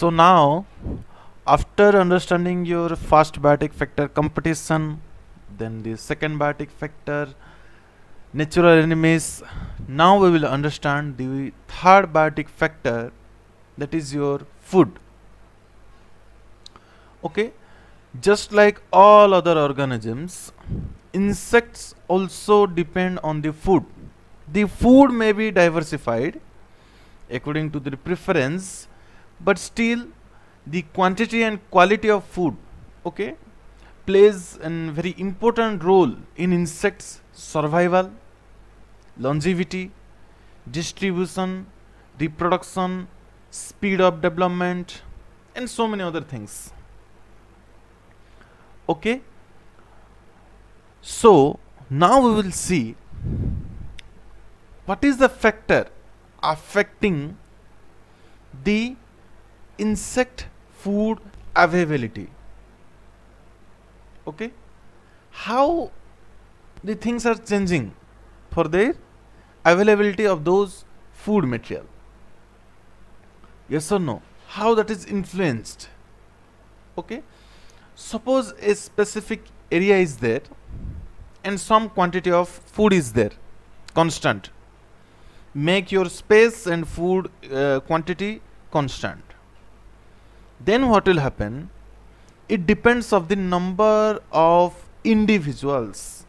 so now after understanding your first biotic factor competition then the second biotic factor natural enemies now we will understand the third biotic factor that is your food okay just like all other organisms insects also depend on the food the food may be diversified according to their preference but still the quantity and quality of food okay plays a very important role in insects survival longevity distribution reproduction speed of development and so many other things okay so now we will see what is the factor affecting the insect food availability okay how the things are changing for their availability of those food material yes or no how that is influenced okay suppose a specific area is there and some quantity of food is there constant make your space and food uh, quantity constant then what will happen it depends of the number of individuals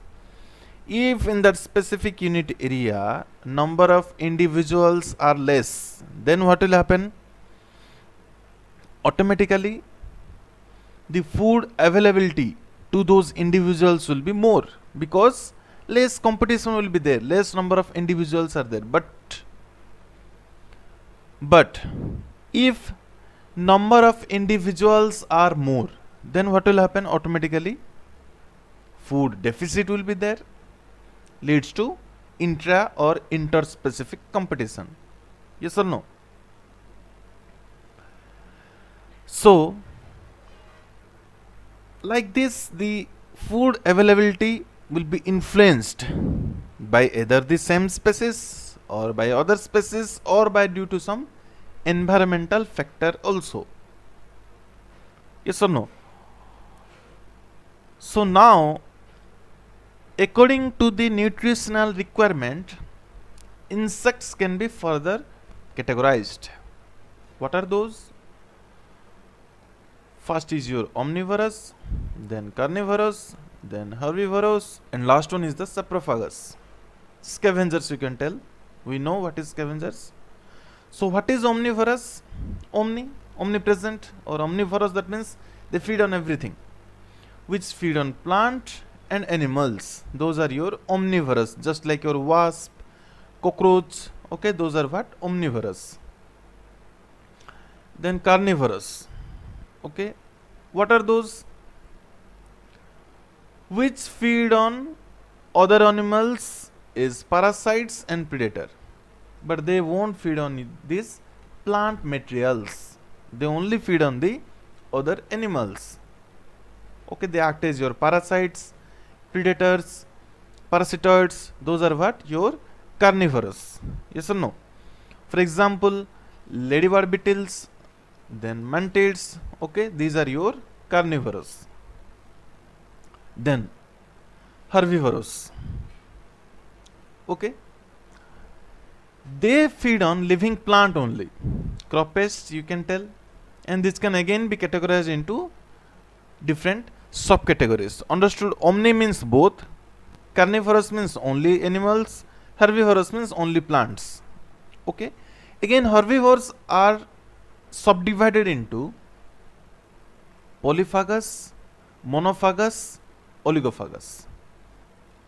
if in that specific unit area number of individuals are less then what will happen automatically the food availability to those individuals will be more because less competition will be there less number of individuals are there but but if number of individuals are more then what will happen automatically food deficit will be there leads to intra or interspecific competition yes or no so like this the food availability will be influenced by either the same species or by other species or by due to some environmental factor also yes or no so now according to the nutritional requirement insects can be further categorized what are those first is your omnivorous then carnivorous then herbivorous and last one is the saprophagus scavengers you can tell we know what is scavengers so what is omnivorous? Omni, omnipresent or omnivorous that means they feed on everything which feed on plant and animals. Those are your omnivorous just like your wasp, cockroach, okay those are what? Omnivorous. Then carnivorous, okay what are those? Which feed on other animals is parasites and predator but they won't feed on these plant materials they only feed on the other animals okay they act as your parasites predators parasitoids those are what your carnivorous yes or no for example ladybird beetles then mantids okay these are your carnivorous then herbivorous okay they feed on living plant only crop pests you can tell and this can again be categorized into different subcategories understood omni means both carnivorous means only animals herbivorous means only plants okay again herbivores are subdivided into polyphagous monophagous oligophagous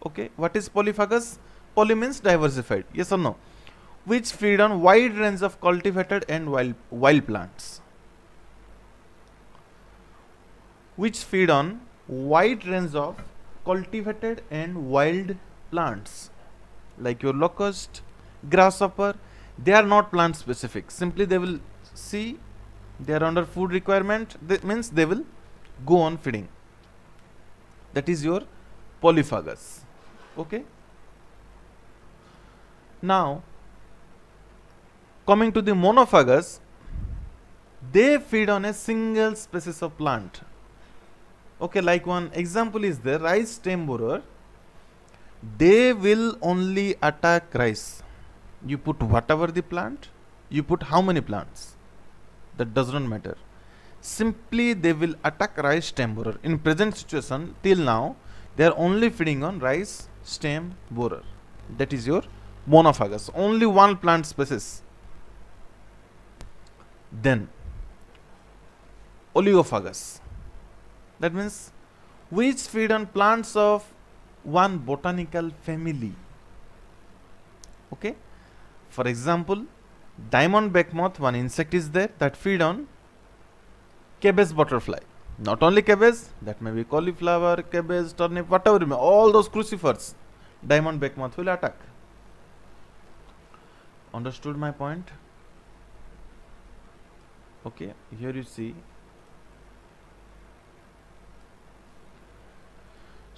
okay what is polyphagous poly means diversified yes or no which feed on wide range of cultivated and wild, wild plants which feed on wide range of cultivated and wild plants like your locust grasshopper they are not plant specific simply they will see they are under food requirement that means they will go on feeding that is your polyphagus okay now Coming to the monophagus, they feed on a single species of plant. Okay, like one example is the rice stem borer. They will only attack rice. You put whatever the plant, you put how many plants, that does not matter. Simply they will attack rice stem borer. In present situation, till now, they are only feeding on rice stem borer. That is your monophagus. Only one plant species then oligophagus. That means which feed on plants of one botanical family. Okay. For example, diamondback moth, one insect is there that feed on cabbage butterfly. Not only cabbage, that may be cauliflower, cabbage, turnip, whatever, may, all those crucifers, diamondback moth will attack. Understood my point? okay here you see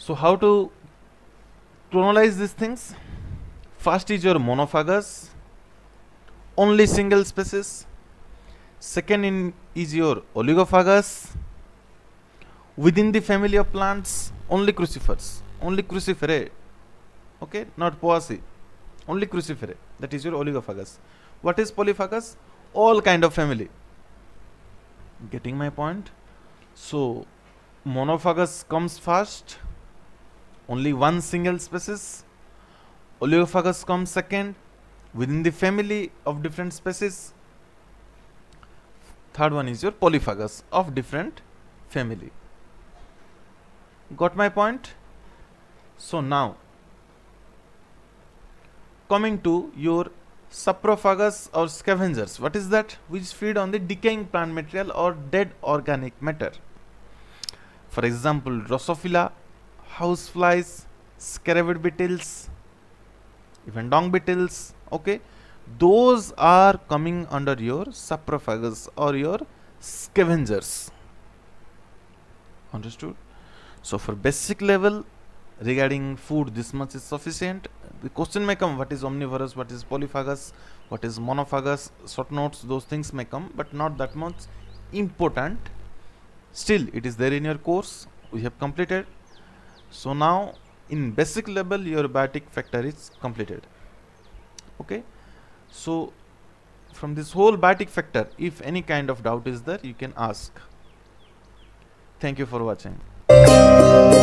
so how to clonalize these things first is your monophagous only single species second in is your oligophagous within the family of plants only crucifers only cruciferae okay not poaceae only cruciferae that is your oligophagous what is polyphagous all kind of family getting my point so monophagus comes first only one single species oleophagus comes second within the family of different species third one is your polyphagus of different family got my point so now coming to your saprophagus or scavengers. What is that? Which feed on the decaying plant material or dead organic matter. For example, Drosophila, houseflies, scarabid beetles, even dung beetles. Okay, those are coming under your saprophagus or your scavengers. Understood? So for basic level regarding food, this much is sufficient the question may come what is omnivorous what is polyphagous what is monophagous short notes those things may come but not that much important still it is there in your course we have completed so now in basic level your biotic factor is completed okay so from this whole biotic factor if any kind of doubt is there you can ask thank you for watching